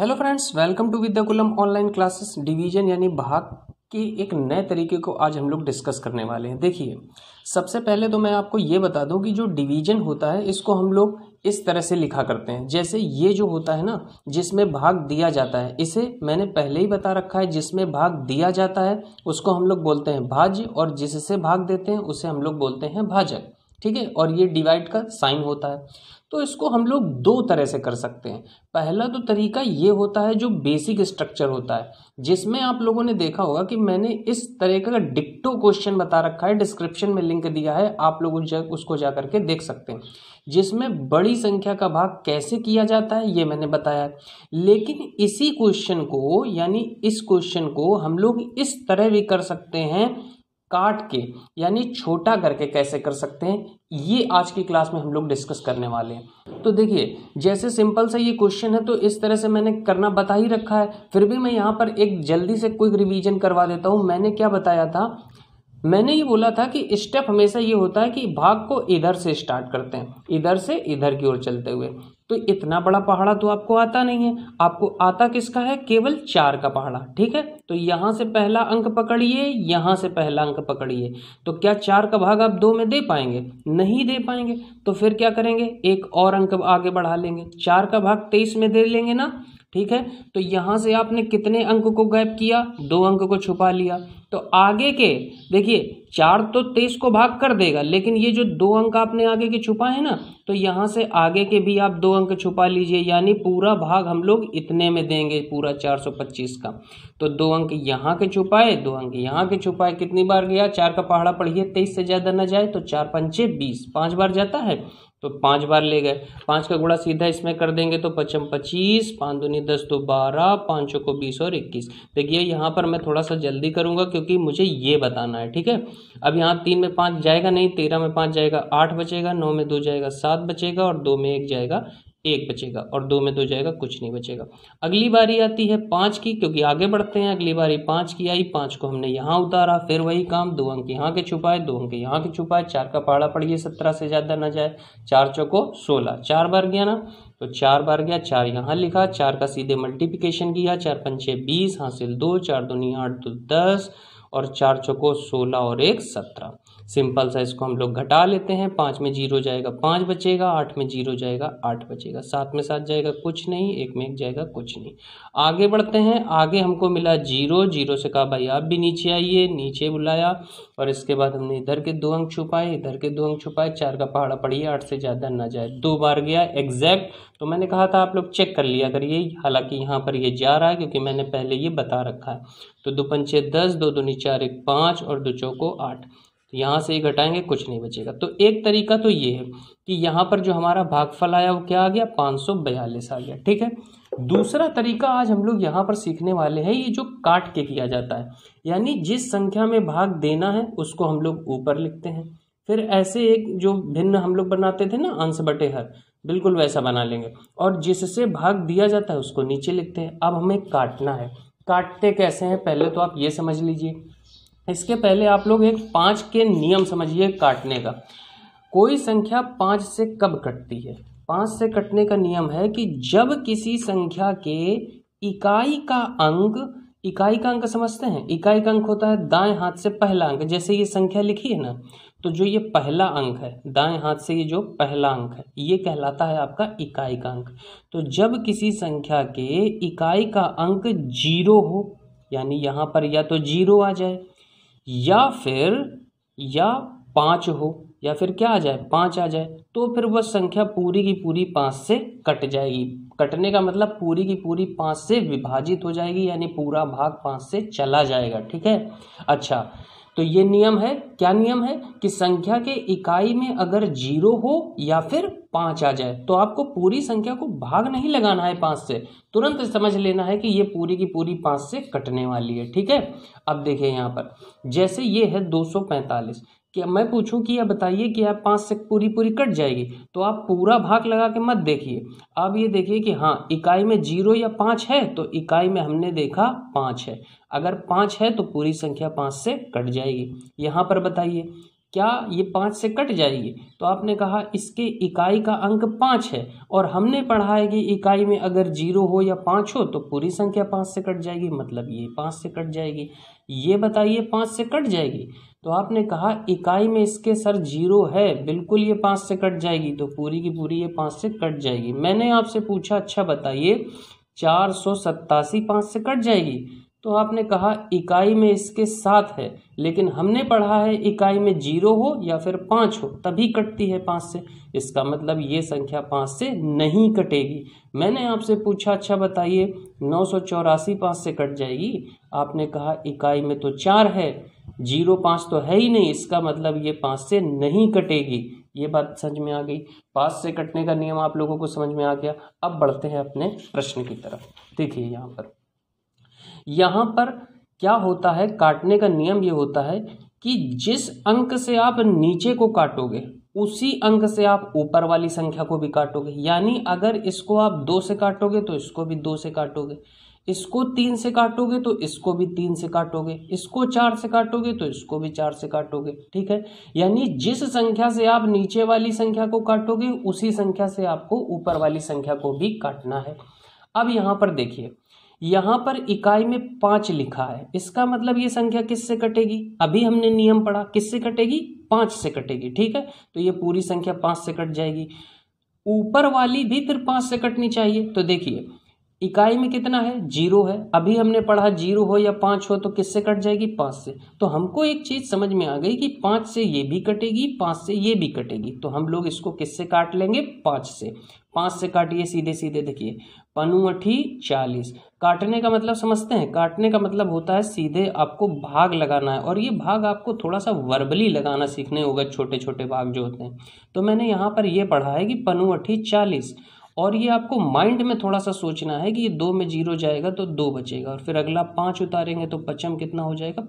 hello friends welcome to Vidyakulam online classes division यानी भाग के एक नए तरीके को आज हम लोग डिस्कस करने वाले हैं देखिए सबसे पहले तो मैं आपको ये बता दूं कि जो डिवीजन होता है इसको हम लोग इस तरह से लिखा करते हैं जैसे ये जो होता है ना जिसमें भाग दिया जाता है इसे मैंने पहले ही बता रखा है जिसमें भाग दिया जाता है उसको हम लोग बोलते हैं भाज्य और जिससे भाग देते हैं उसे हम लोग बोलते हैं भाजक ठीक है और ये डिवाइड का साइन होता है तो इसको हम लोग दो तरह से कर सकते हैं पहला तो तरीका ये होता है जो बेसिक स्ट्रक्चर होता है जिसमें आप लोगों ने देखा होगा कि मैंने इस तरह का डिक्टो क्वेश्चन बता रखा है डिस्क्रिप्शन में लिंक दिया है आप लोग उसको जा करके देख सकते हैं जिसमें बड़ी संख्या का भाग कैसे किया जाता है ये मैंने बताया लेकिन इसी क्वेश्चन को यानी इस क्वेश्चन को हम लोग इस तरह भी कर सकते हैं काट के यानी छोटा करके कैसे कर सकते हैं ये आज की क्लास में हम लोग डिस्कस करने वाले हैं तो देखिए जैसे सिंपल सा ये क्वेश्चन है तो इस तरह से मैंने करना बता ही रखा है फिर भी मैं यहाँ पर एक जल्दी से क्विक रिवीजन करवा देता हूँ मैंने क्या बताया था मैंने ये बोला था कि स्टेप हमेशा ये होता है कि भाग को इधर से स्टार्ट करते हैं इधर से इधर की ओर चलते हुए तो इतना बड़ा पहाड़ा तो आपको आता नहीं है आपको आता किसका है केवल चार का पहाड़ा ठीक है तो यहां से पहला अंक पकड़िए यहां से पहला अंक पकड़िए तो क्या चार का भाग आप दो में दे पाएंगे नहीं दे पाएंगे तो फिर क्या करेंगे एक और अंक आगे बढ़ा लेंगे चार का भाग तेईस में दे लेंगे ना ठीक है तो यहां से आपने कितने अंक को गैप किया दो अंक को छुपा लिया तो आगे के देखिए चार तो तेईस को भाग कर देगा लेकिन ये जो दो अंक आपने आगे के छुपा है ना तो यहाँ से आगे के भी आप दो अंक छुपा लीजिए यानी पूरा भाग हम लोग इतने में देंगे पूरा चार सौ पच्चीस का तो दो अंक यहाँ के छुपाए दो अंक यहाँ के छुपाए कितनी बार गया चार का पहाड़ा पढ़िए तेईस से ज़्यादा ना जाए तो चार पंचे बीस पाँच बार जाता है तो पाँच बार ले गए पाँच का गुणा सीधा इसमें कर देंगे तो पचम पच्चीस पाँच दूनी दस दो बारह पाँचों को बीस और इक्कीस देखिए यहाँ पर मैं थोड़ा सा जल्दी करूँगा क्योंकि मुझे ये बताना है ठीक है अब यहाँ तीन में पाँच जाएगा नहीं तेरह में पाँच जाएगा आठ बचेगा नौ में दो जाएगा सात बचेगा और दो में एक जाएगा एक बचेगा और दो में दो जाएगा कुछ नहीं बचेगा अगली बारी आती है पाँच की क्योंकि आगे बढ़ते हैं अगली बारी पाँच की आई पाँच को हमने यहाँ उतारा फिर वही काम दो अंक यहाँ के छुपाए दो अंक यहाँ के छुपाए चार का पहाड़ा पड़िए सत्रह से ज़्यादा ना जाए चार चौको सोलह चार बार गया ना तो चार बार गया चार यहाँ लिखा चार का सीधे मल्टीप्लीकेशन किया चार पंचे बीस हासिल दो चार नी आठ दो दस और चार चौको सोलह और एक सत्रह सिंपल सा इसको हम लोग घटा लेते हैं पाँच में जीरो जाएगा पाँच बचेगा आठ में जीरो जाएगा आठ बचेगा सात में सात जाएगा कुछ नहीं एक में एक जाएगा कुछ नहीं आगे बढ़ते हैं आगे हमको मिला जीरो जीरो से कहा भाई आप भी नीचे आइए नीचे बुलाया और इसके बाद हमने इधर के दो अंक छुपाए इधर के दो अंक छुपाए चार का पहाड़ा पड़िए आठ से ज़्यादा ना जाए दो बार गया एग्जैक्ट तो मैंने कहा था आप लोग चेक कर लिया करिए हालांकि यहाँ पर ये जा रहा है क्योंकि मैंने पहले ये बता रखा है तो दो पंचे दस दो नीचे चार एक पाँच और दो चौको आठ तो यहाँ से ही घटाएंगे कुछ नहीं बचेगा तो एक तरीका तो ये है कि यहाँ पर जो हमारा भागफल आया वो क्या आ गया पाँच आ गया ठीक है दूसरा तरीका आज हम लोग यहाँ पर सीखने वाले हैं ये जो काट के किया जाता है यानी जिस संख्या में भाग देना है उसको हम लोग ऊपर लिखते हैं फिर ऐसे एक जो भिन्न हम लोग बनाते थे ना अंश बटे हर बिल्कुल वैसा बना लेंगे और जिससे भाग दिया जाता है उसको नीचे लिखते हैं अब हमें काटना है काटते कैसे हैं पहले तो आप ये समझ लीजिए इसके पहले आप लोग एक पाँच के नियम समझिए काटने का कोई संख्या पाँच से कब कटती है पाँच से कटने का नियम है कि जब किसी संख्या के इकाई का अंक इकाई का अंक समझते हैं इकाई का अंक होता है दाएं हाथ से पहला अंक जैसे ये संख्या लिखी है ना तो जो ये पहला अंक है दाएं हाथ से ये जो पहला अंक है ये कहलाता है आपका इकाई का अंक तो जब किसी संख्या के इकाई का अंक जीरो हो यानी यहाँ पर या तो जीरो आ जाए या फिर या पाँच हो या फिर क्या आ जाए पाँच आ जाए तो फिर वह संख्या पूरी की पूरी पाँच से कट जाएगी कटने का मतलब पूरी की पूरी पाँच से विभाजित हो जाएगी यानी पूरा भाग पाँच से चला जाएगा ठीक है अच्छा तो ये नियम है क्या नियम है कि संख्या के इकाई में अगर जीरो हो या फिर पाँच आ जाए तो आपको पूरी संख्या को भाग नहीं लगाना है पाँच से तुरंत समझ लेना है कि ये पूरी की पूरी पाँच से कटने वाली है ठीक है अब देखिए यहाँ पर जैसे ये है 245 कि अब मैं पूछूं कि आप बताइए कि आप पाँच से पूरी पूरी कट जाएगी तो आप पूरा भाग लगा के मत देखिए अब ये देखिए कि हाँ इकाई में जीरो या पाँच है तो इकाई में हमने देखा पाँच है अगर पाँच है तो पूरी संख्या पाँच से कट जाएगी यहाँ पर बताइए क्या ये पाँच से कट जाएगी तो आपने कहा इसके इकाई का अंक पाँच है और हमने पढ़ा है कि इकाई में अगर जीरो हो या पाँच हो तो पूरी संख्या पाँच से कट जाएगी मतलब ये पाँच से कट जाएगी ये बताइए पाँच से कट जाएगी तो आपने कहा इकाई में इसके सर जीरो है बिल्कुल ये पाँच से कट जाएगी तो पूरी की पूरी ये पाँच से कट जाएगी मैंने आपसे पूछा अच्छा बताइए चार सौ सत्तासी पाँच से कट जाएगी तो आपने कहा इकाई में इसके साथ है लेकिन हमने पढ़ा है इकाई में जीरो हो या फिर पाँच हो तभी कटती है पाँच से इसका मतलब ये संख्या पाँच से नहीं कटेगी मैंने आपसे पूछा अच्छा बताइए नौ सौ चौरासी पाँच से कट जाएगी आपने कहा इकाई में तो चार है जीरो पाँच तो है ही नहीं इसका मतलब ये पाँच से नहीं कटेगी ये बात समझ में आ गई पाँच से कटने का नियम आप लोगों को समझ में आ गया अब बढ़ते हैं अपने प्रश्न की तरफ देखिए यहाँ पर यहाँ पर क्या होता है काटने का नियम ये होता है कि जिस अंक से आप नीचे को काटोगे उसी अंक से आप ऊपर वाली संख्या को भी काटोगे यानी अगर इसको आप दो से काटोगे तो इसको भी दो से काटोगे इसको तीन से काटोगे तो इसको भी तीन से काटोगे इसको चार से काटोगे तो इसको भी चार से काटोगे ठीक है यानी जिस संख्या से आप नीचे वाली संख्या को काटोगे उसी संख्या से आपको ऊपर वाली संख्या को भी काटना है अब यहां पर देखिए यहां पर इकाई में पांच लिखा है इसका मतलब ये संख्या किससे कटेगी अभी हमने नियम पढ़ा किससे कटेगी पांच से कटेगी ठीक है तो ये पूरी संख्या पांच से कट जाएगी ऊपर वाली भी फिर पांच से कटनी चाहिए तो देखिए इकाई में कितना है जीरो है अभी हमने पढ़ा जीरो हो या पांच हो तो किससे कट जाएगी पांच से तो हमको एक चीज़ समझ में आ गई कि पांच से ये भी कटेगी पांच से ये भी कटेगी तो हम लोग इसको किससे काट लेंगे पांच से पाँच से काटिए सीधे सीधे देखिए पनुअठी चालीस काटने का मतलब समझते हैं काटने का मतलब होता है सीधे आपको भाग लगाना है और ये भाग आपको थोड़ा सा वर्बली लगाना सीखने होगा छोटे छोटे भाग जो होते हैं तो मैंने यहाँ पर ये पढ़ा है कि पनुअठी चालीस और ये आपको माइंड में थोड़ा सा सोचना है कि ये दो में जीरो जाएगा तो दो बचेगा और फिर अगला पाँच उतारेंगे तो पचम कितना हो जाएगा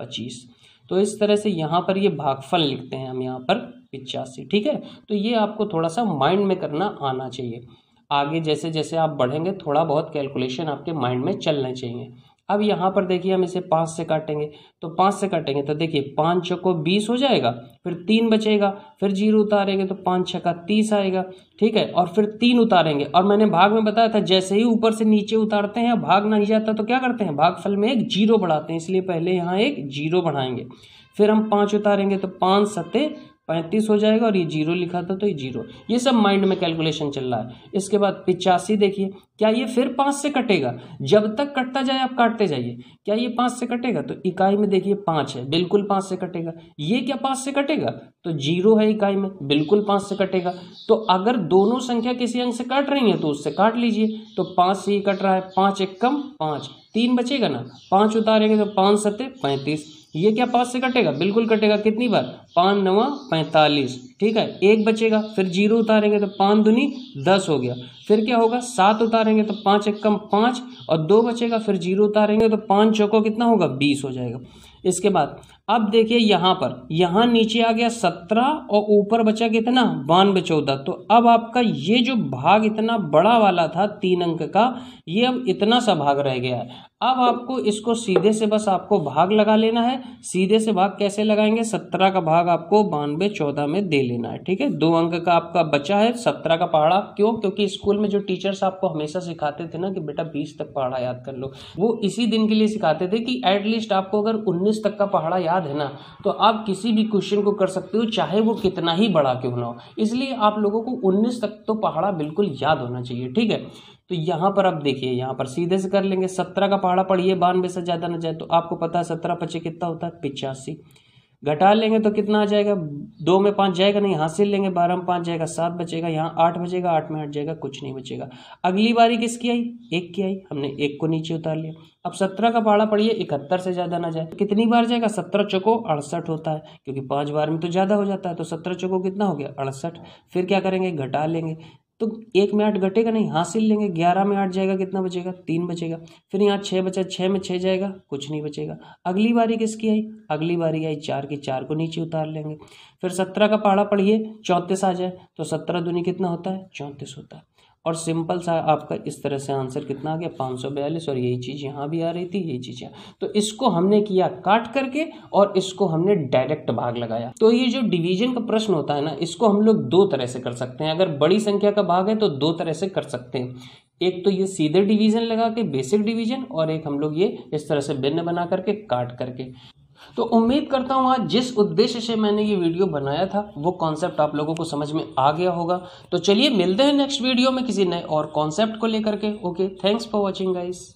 पच्चीस तो इस तरह से यहाँ पर ये भागफल लिखते हैं हम यहाँ पर पिचासी ठीक है तो ये आपको थोड़ा सा माइंड में करना आना चाहिए आगे जैसे जैसे आप बढ़ेंगे थोड़ा बहुत कैलकुलेशन आपके माइंड में चलने चाहिए अब यहाँ पर देखिए हम इसे पाँच से काटेंगे तो पाँच से काटेंगे तो देखिए पाँच छः को बीस हो जाएगा फिर तीन बचेगा फिर जीरो उतारेंगे तो पाँच छः का तीस आएगा ठीक है और फिर तीन उतारेंगे और मैंने भाग में बताया था जैसे ही ऊपर से नीचे उतारते हैं भाग नहीं जाता तो क्या करते हैं फल में एक जीरो बढ़ाते हैं इसलिए पहले यहाँ एक जीरो बढ़ाएंगे फिर हम पाँच उतारेंगे तो पाँच सत्ते पैंतीस हो जाएगा और ये जीरो लिखा था तो ये जीरो ये सब माइंड में कैलकुलेशन चल रहा है इसके बाद पिचासी देखिए क्या ये फिर पाँच से कटेगा जब तक कटता जाए आप काटते जाइए क्या ये पाँच से कटेगा तो इकाई में देखिए पाँच है बिल्कुल पाँच से कटेगा ये क्या पाँच से कटेगा तो जीरो है इकाई में बिल्कुल पाँच से कटेगा तो अगर दोनों संख्या किसी अंक से काट रही है तो उससे काट लीजिए तो पाँच से ही कट रहा है पाँच एक कम पाँच तीन बचेगा ना पाँच उतारेंगे तो पाँच सत्ते पैंतीस ये क्या पाँच से कटेगा बिल्कुल कटेगा कितनी बार पाँच नवा पैंतालीस ठीक है एक बचेगा फिर जीरो उतारेंगे तो पाँच दुनी दस हो गया फिर क्या होगा सात उतारेंगे तो पाँच एक कम पाँच और दो बचेगा फिर जीरो उतारेंगे तो पाँच चौको कितना होगा बीस हो जाएगा इसके बाद अब देखिए यहाँ पर यहाँ नीचे आ गया सत्रह और ऊपर बचा कितना बानवे चौदह तो अब आपका ये जो भाग इतना बड़ा वाला था तीन अंक का ये अब इतना सा भाग रह गया है अब आपको इसको सीधे से बस आपको भाग लगा लेना है सीधे से भाग कैसे लगाएंगे सत्रह का भाग आपको बानवे चौदह में दे लेना है ठीक है दो अंक का आपका बचा है सत्रह का पहाड़ा क्यों क्योंकि स्कूल में जो टीचर्स आपको हमेशा सिखाते थे ना कि बेटा बीस तक पहाड़ा याद कर लो वो इसी दिन के लिए सिखाते थे कि एटलीस्ट आपको अगर उन्नीस तक का पहाड़ा याद याद है ना तो आप किसी भी क्वेश्चन को कर सकते हो चाहे वो कितना ही बड़ा क्यों ना हो इसलिए आप लोगों को उन्नीस तक तो पहाड़ा बिल्कुल याद होना चाहिए ठीक है तो यहाँ पर आप देखिए यहाँ पर सीधे से कर लेंगे सत्रह का पहाड़ा पढ़िए बानवे से ज़्यादा ना जाए तो आपको पता है सत्रह पचे कितना होता है पिचासी घटा लेंगे तो कितना आ जाएगा दो में पाँच जाएगा नहीं हासिल लेंगे बारह में पाँच जाएगा सात बचेगा यहाँ आठ बचेगा आठ में आठ जाएगा कुछ नहीं बचेगा अगली बारी किसकी आई एक की आई हमने एक को नीचे उतार लिया अब सत्रह का पहाड़ा पड़िए इकहत्तर से ज़्यादा ना जाए कितनी बार जाएगा सत्रह चौको अड़सठ होता है क्योंकि पाँच बार में तो ज़्यादा हो जाता है तो सत्रह चौको कितना हो गया अड़सठ फिर क्या करेंगे घटा लेंगे तो एक में आठ घटेगा नहीं हासिल लेंगे ग्यारह में आठ जाएगा कितना बचेगा तीन बचेगा फिर यहाँ छः बचा छः में छः जाएगा कुछ नहीं बचेगा अगली बारी किसकी आई अगली बारी आई चार की चार को नीचे उतार लेंगे फिर सत्रह का पहाड़ा पढ़िए चौंतीस आ जाए तो सत्रह दुनिया कितना होता है चौंतीस होता है और सिंपल सा आपका इस तरह से आंसर कितना आ गया पाँच सौ बयालीस और यही चीज़ यहाँ भी आ रही थी यही चीज़ यहाँ तो इसको हमने किया काट करके और इसको हमने डायरेक्ट भाग लगाया तो ये जो डिवीजन का प्रश्न होता है ना इसको हम लोग दो तरह से कर सकते हैं अगर बड़ी संख्या का भाग है तो दो तरह से कर सकते हैं एक तो ये सीधे डिवीजन लगा के बेसिक डिवीजन और एक हम लोग ये इस तरह से भिन्न बना करके काट करके तो उम्मीद करता हूँ आज जिस उद्देश्य से मैंने ये वीडियो बनाया था वो कॉन्सेप्ट आप लोगों को समझ में आ गया होगा तो चलिए मिलते हैं नेक्स्ट वीडियो में किसी नए और कॉन्सेप्ट को लेकर के okay thanks for watching guys